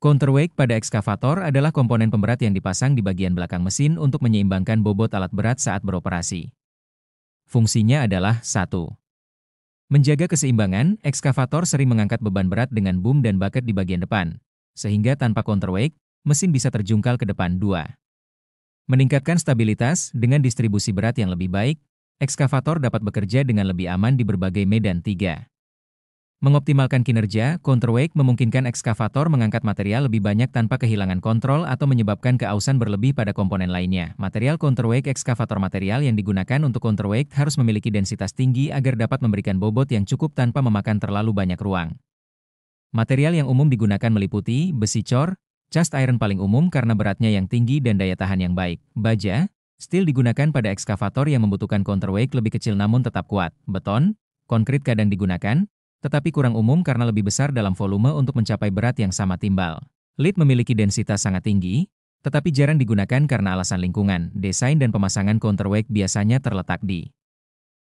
Counterweight pada ekskavator adalah komponen pemberat yang dipasang di bagian belakang mesin untuk menyeimbangkan bobot alat berat saat beroperasi. Fungsinya adalah 1. Menjaga keseimbangan, ekskavator sering mengangkat beban berat dengan boom dan bucket di bagian depan, sehingga tanpa counterweight, mesin bisa terjungkal ke depan 2. Meningkatkan stabilitas dengan distribusi berat yang lebih baik, ekskavator dapat bekerja dengan lebih aman di berbagai medan 3. Mengoptimalkan kinerja, counterweight memungkinkan ekskavator mengangkat material lebih banyak tanpa kehilangan kontrol atau menyebabkan keausan berlebih pada komponen lainnya. Material counterweight ekskavator material yang digunakan untuk counterweight harus memiliki densitas tinggi agar dapat memberikan bobot yang cukup tanpa memakan terlalu banyak ruang. Material yang umum digunakan meliputi besi cor, cast iron paling umum karena beratnya yang tinggi dan daya tahan yang baik, baja, steel digunakan pada ekskavator yang membutuhkan counterweight lebih kecil namun tetap kuat, beton, konkrit kadang digunakan, tetapi kurang umum karena lebih besar dalam volume untuk mencapai berat yang sama timbal. Lead memiliki densitas sangat tinggi, tetapi jarang digunakan karena alasan lingkungan, desain dan pemasangan counterweight biasanya terletak di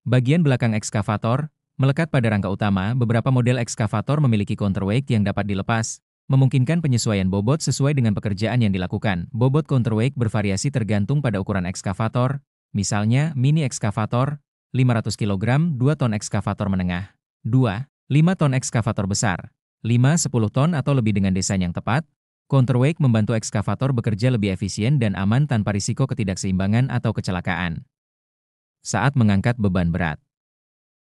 bagian belakang ekskavator, melekat pada rangka utama, beberapa model ekskavator memiliki counterweight yang dapat dilepas, memungkinkan penyesuaian bobot sesuai dengan pekerjaan yang dilakukan. Bobot counterweight bervariasi tergantung pada ukuran ekskavator, misalnya mini ekskavator 500 kg, 2 ton ekskavator menengah, 2 5 ton ekskavator besar, 5-10 ton atau lebih dengan desain yang tepat, counterweight membantu ekskavator bekerja lebih efisien dan aman tanpa risiko ketidakseimbangan atau kecelakaan. Saat mengangkat beban berat